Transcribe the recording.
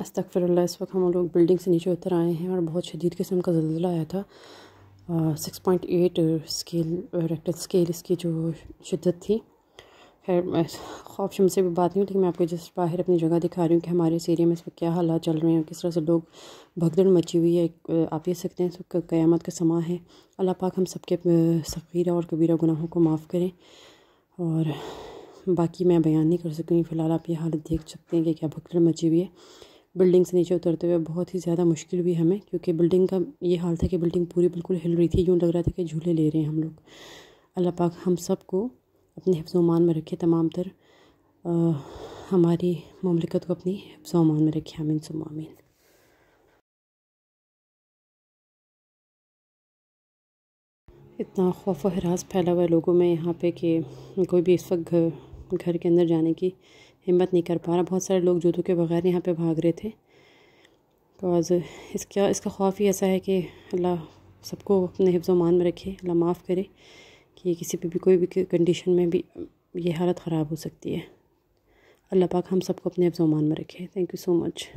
अस्तफरल्ला इस वक्त हम लोग बिल्डिंग से नीचे उतर आए हैं और बहुत शदीद किस्म का जल्जिला आया था six point eight scale Richter scale इसकी जो शिद्दत थी खैर खौफ शम से भी बात नहीं लेकिन मैं आपको जस्ट बाहर अपनी जगह दिखा रही हूँ कि हमारे इस एरिया में इस वक्त क्या हालात चल रहे हैं किस तरह से लोग भगदड़ मची हुई है आप ये सकते हैं सबका क़्यामत का समा है अल्लाह पाक हम सबके सफ़ीरा और कबीरा गुनाहों को माफ़ करें और बाकी मैं बयान नहीं कर सकूँगी फ़िलहाल आप ये हालत देख सकते हैं कि क्या भगदड़ मची हुई है बिल्डिंग से नीचे उतरते हुए बहुत ही ज़्यादा मुश्किल हुई हमें क्योंकि बिल्डिंग का ये हाल था कि बिल्डिंग पूरी बिल्कुल हिल रही थी यूँ लग रहा था कि झूले ले रहे हैं हम लोग अल्लाह पाक हम सब को अपने हिफ्ज़ोमान में रखे तमाम तर आ, हमारी ममलिकत को अपनी हिफ्ज़ोमान में रखे आमीन सुमामीन इतना खौफ व हरास फैला हुआ है लोगों में यहाँ पे कि कोई भी इस वक्त घर के अंदर जाने की हिम्मत नहीं कर पा रहा बहुत सारे लोग जूतों के बगैर यहाँ पे भाग रहे थे बिकॉज़ तो इसका इसका खौफ ही ऐसा है कि अल्लाह सबको अपने हिफ्ज़ मान में रखे अल्लाह माफ़ करे कि किसी पर भी कोई भी कंडीशन में भी ये हालत ख़राब हो सकती है अल्लाह पाक हम सबको अपने हिफ्ज़ मान में रखे थैंक यू सो मच